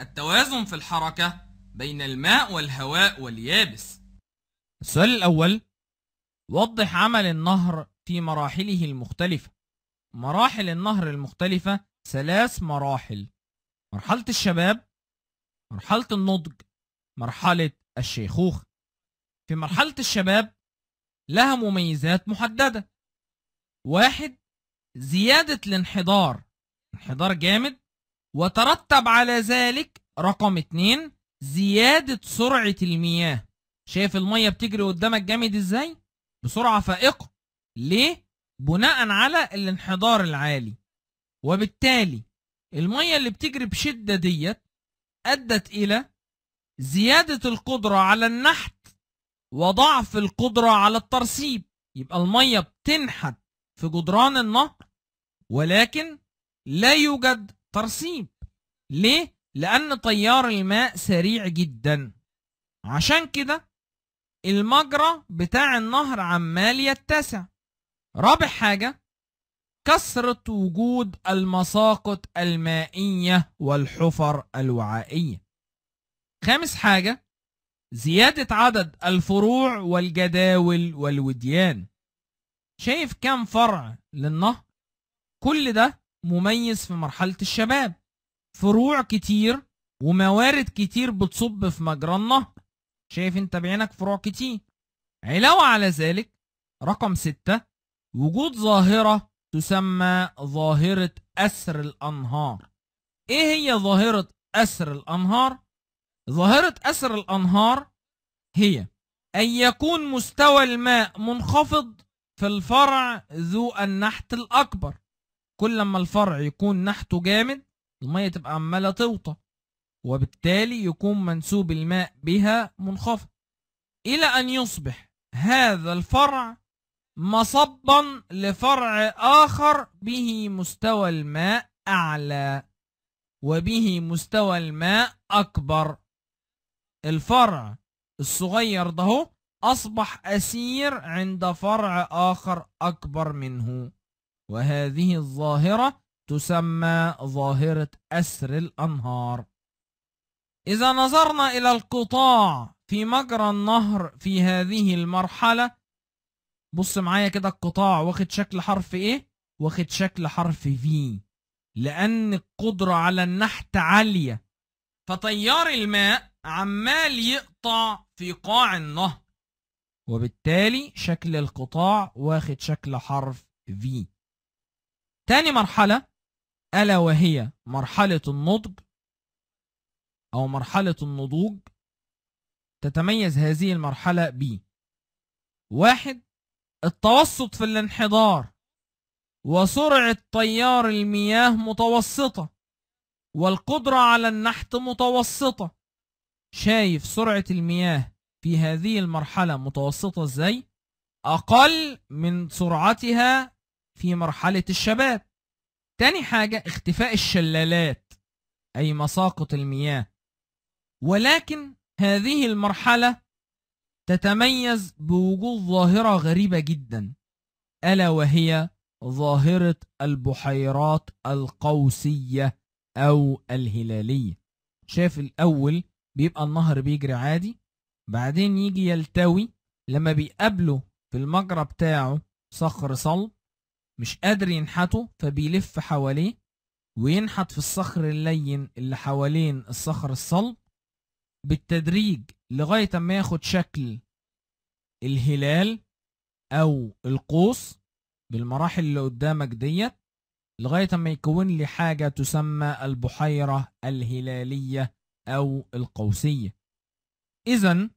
التوازن في الحركة بين الماء والهواء واليابس السؤال الأول وضح عمل النهر في مراحله المختلفة مراحل النهر المختلفة ثلاث مراحل مرحلة الشباب مرحلة النضج مرحلة الشيخوخة في مرحلة الشباب لها مميزات محددة واحد زيادة الانحدار انحدار جامد وترتب على ذلك رقم اتنين زيادة سرعة المياه شايف المية بتجري قدامك جامد ازاي؟ بسرعة فائقة ليه؟ بناء على الانحدار العالي وبالتالي المية اللي بتجري بشدة ديت أدت إلى زيادة القدرة على النحت وضعف القدرة على الترسيب يبقى المية بتنحت في جدران النهر ولكن لا يوجد ترسيب ليه؟ لأن تيار الماء سريع جدا عشان كده المجرى بتاع النهر عمال يتسع رابع حاجة كثرة وجود المساقط المائية والحفر الوعائية خامس حاجة زيادة عدد الفروع والجداول والوديان شايف كام فرع للنهر كل ده مميز في مرحلة الشباب فروع كتير وموارد كتير بتصب في مجرى النهر شايف انت بعينك فروع كتير علاوة على ذلك رقم ستة وجود ظاهرة تسمى ظاهرة أسر الأنهار إيه هي ظاهرة أسر الأنهار؟ ظاهرة أسر الأنهار هي أن يكون مستوى الماء منخفض في الفرع ذو النحت الأكبر كل ما الفرع يكون نحته جامد المية تبقى عمالة توطى وبالتالي يكون منسوب الماء بها منخفض إلى أن يصبح هذا الفرع مصبا لفرع آخر به مستوى الماء أعلى وبه مستوى الماء أكبر الفرع الصغير ده أصبح أسير عند فرع آخر أكبر منه وهذه الظاهرة تسمى ظاهرة أسر الأنهار إذا نظرنا إلى القطاع في مجرى النهر في هذه المرحلة بص معايا كده القطاع واخد شكل حرف إيه؟ واخد شكل حرف في لأن القدرة على النحت عالية فتيار الماء عمال يقطع في قاع النهر وبالتالي شكل القطاع واخد شكل حرف في تاني مرحلة ألا وهي مرحلة النضج أو مرحلة النضوج تتميز هذه المرحلة ب واحد التوسط في الانحدار وسرعة تيار المياه متوسطة والقدرة على النحت متوسطة شايف سرعة المياه في هذه المرحلة متوسطة ازاي أقل من سرعتها في مرحلة الشباب تاني حاجة اختفاء الشلالات أي مساقط المياه ولكن هذه المرحلة تتميز بوجود ظاهرة غريبة جدا ألا وهي ظاهرة البحيرات القوسية أو الهلالية شايف الأول بيبقى النهر بيجري عادي بعدين يجي يلتوي لما بيقابله في المجرى بتاعه صخر صلب مش قادر ينحته فبيلف حواليه وينحت في الصخر اللين اللي حوالين الصخر الصلب بالتدريج لغاية ما ياخد شكل الهلال أو القوس بالمراحل اللي قدامك ديت لغاية ما يكون لي حاجة تسمى البحيرة الهلالية أو القوسية إذا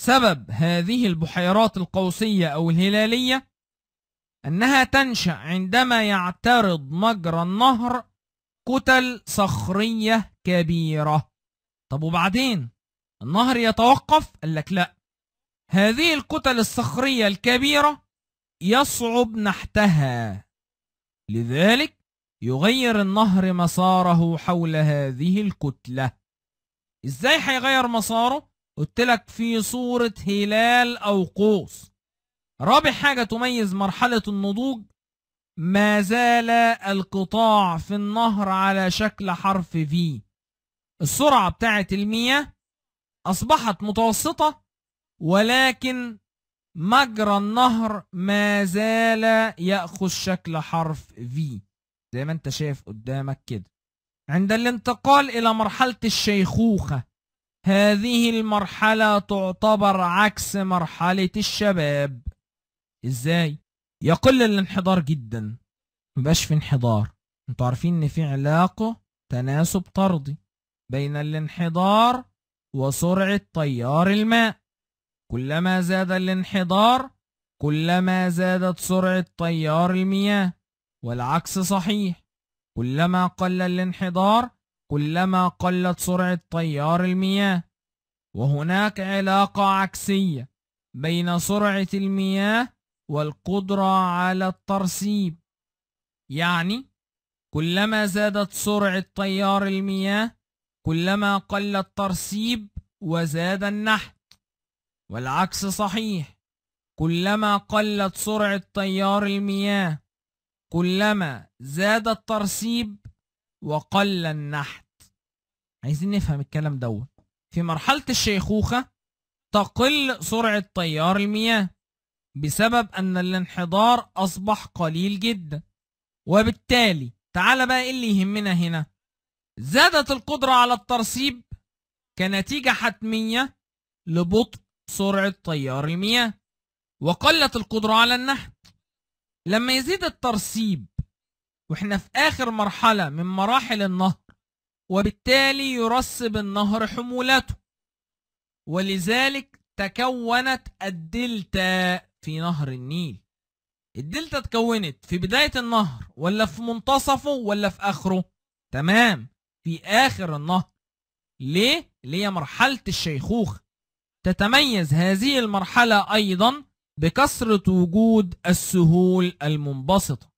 سبب هذه البحيرات القوسية أو الهلالية أنها تنشأ عندما يعترض مجرى النهر كتل صخرية كبيرة طب وبعدين النهر يتوقف قال لك لا هذه الكتل الصخرية الكبيرة يصعب نحتها لذلك يغير النهر مساره حول هذه الكتلة ازاي هيغير مساره؟ قلت لك في صورة هلال أو قوس رابع حاجة تميز مرحلة النضوج ما زال القطاع في النهر على شكل حرف في السرعة بتاعة المياه أصبحت متوسطة ولكن مجرى النهر ما زال يأخذ شكل حرف في زي ما انت شايف قدامك كده عند الانتقال إلى مرحلة الشيخوخة هذه المرحلة تعتبر عكس مرحلة الشباب ازاي يقل الانحدار جدا مبقاش في انحدار انتوا عارفين ان في علاقة تناسب طردي بين الانحدار وسرعة تيار الماء كلما زاد الانحدار كلما زادت سرعة تيار المياه والعكس صحيح كلما قل الانحدار كلما قلت سرعة تيار المياه وهناك علاقة عكسية بين سرعة المياه والقدرة على الترسيب يعني كلما زادت سرعة تيار المياه كلما قل الترسيب وزاد النحت والعكس صحيح كلما قلت سرعة تيار المياه كلما زاد الترسيب وقل النحت عايزين نفهم الكلام دوت في مرحلة الشيخوخة تقل سرعة تيار المياه بسبب أن الانحدار أصبح قليل جدا وبالتالي تعال بقى إيه اللي يهمنا هنا زادت القدرة على الترسيب كنتيجة حتمية لبطء سرعة تيار المياه وقلت القدرة على النحت لما يزيد الترسيب واحنا في آخر مرحلة من مراحل النهر وبالتالي يرسب النهر حمولته ولذلك تكونت الدلتا في نهر النيل الدلتا اتكونت في بداية النهر ولا في منتصفه ولا في آخره تمام في آخر النهر ليه؟ اللي هي مرحلة الشيخوخة تتميز هذه المرحلة أيضا بكثرة وجود السهول المنبسطة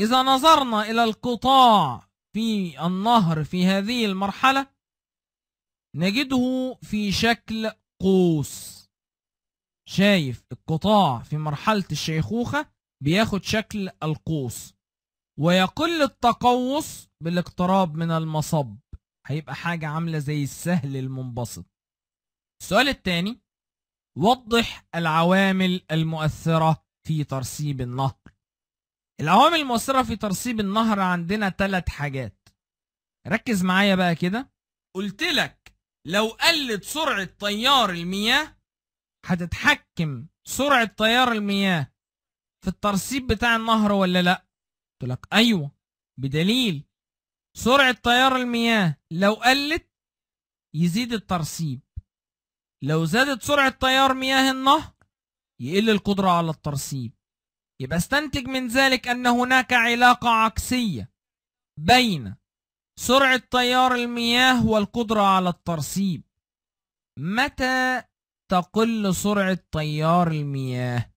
إذا نظرنا إلى القطاع في النهر في هذه المرحلة نجده في شكل قوس شايف القطاع في مرحلة الشيخوخة بياخد شكل القوس ويقل التقوس بالاقتراب من المصب هيبقى حاجة عاملة زي السهل المنبسط السؤال الثاني وضح العوامل المؤثرة في ترسيب النهر العوامل المؤثرة في ترسيب النهر عندنا ثلاث حاجات ركز معايا بقى كده قلت لك لو قلت سرعة تيار المياه هتتحكم سرعة تيار المياه في الترسيب بتاع النهر ولا لا قلت لك ايوه بدليل سرعة تيار المياه لو قلت يزيد الترسيب لو زادت سرعة تيار مياه النهر يقل القدرة على الترسيب يبقى استنتج من ذلك أن هناك علاقة عكسية بين سرعة تيار المياه والقدرة على الترسيب متى تقل سرعة تيار المياه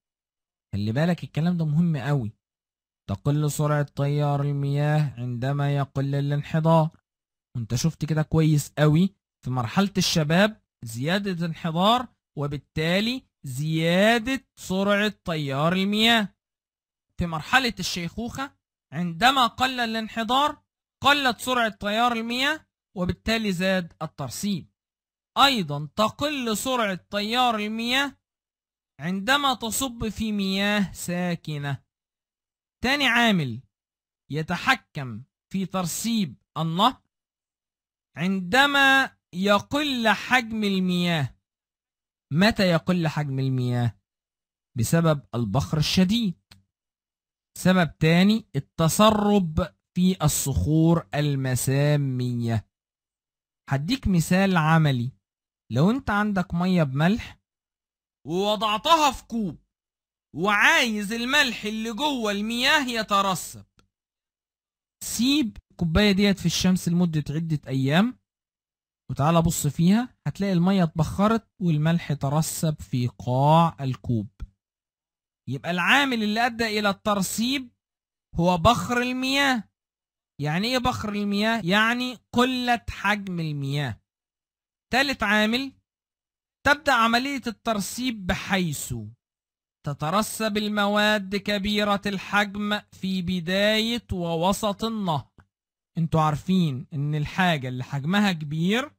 خلي بالك الكلام ده مهم قوي تقل سرعة تيار المياه عندما يقل الانحدار وانت شفت كده كويس قوي في مرحلة الشباب زيادة انحدار وبالتالي زيادة سرعة تيار المياه في مرحلة الشيخوخة عندما قل الانحدار قلت سرعة تيار المياه وبالتالي زاد الترسيب أيضا تقل سرعة تيار المياه عندما تصب في مياه ساكنة تاني عامل يتحكم في ترسيب النهر عندما يقل حجم المياه متى يقل حجم المياه بسبب البخر الشديد سبب تاني التسرب في الصخور المسامية هديك مثال عملي لو انت عندك ميه بملح ووضعتها في كوب وعايز الملح اللي جوه المياه يترسب سيب الكوبايه ديت في الشمس لمده عده ايام وتعالى بص فيها هتلاقي الميه اتبخرت والملح ترسب في قاع الكوب يبقى العامل اللي ادى الى الترسيب هو بخر المياه يعني ايه بخر المياه يعني قله حجم المياه ثالث عامل تبدأ عملية الترسيب بحيث تترسب المواد كبيرة الحجم في بداية ووسط النهر انتوا عارفين ان الحاجة اللي حجمها كبير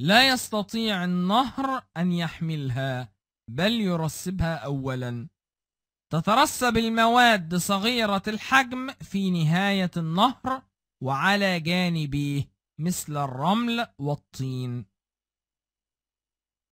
لا يستطيع النهر ان يحملها بل يرسبها اولا تترسب المواد صغيرة الحجم في نهاية النهر وعلى جانبيه مثل الرمل والطين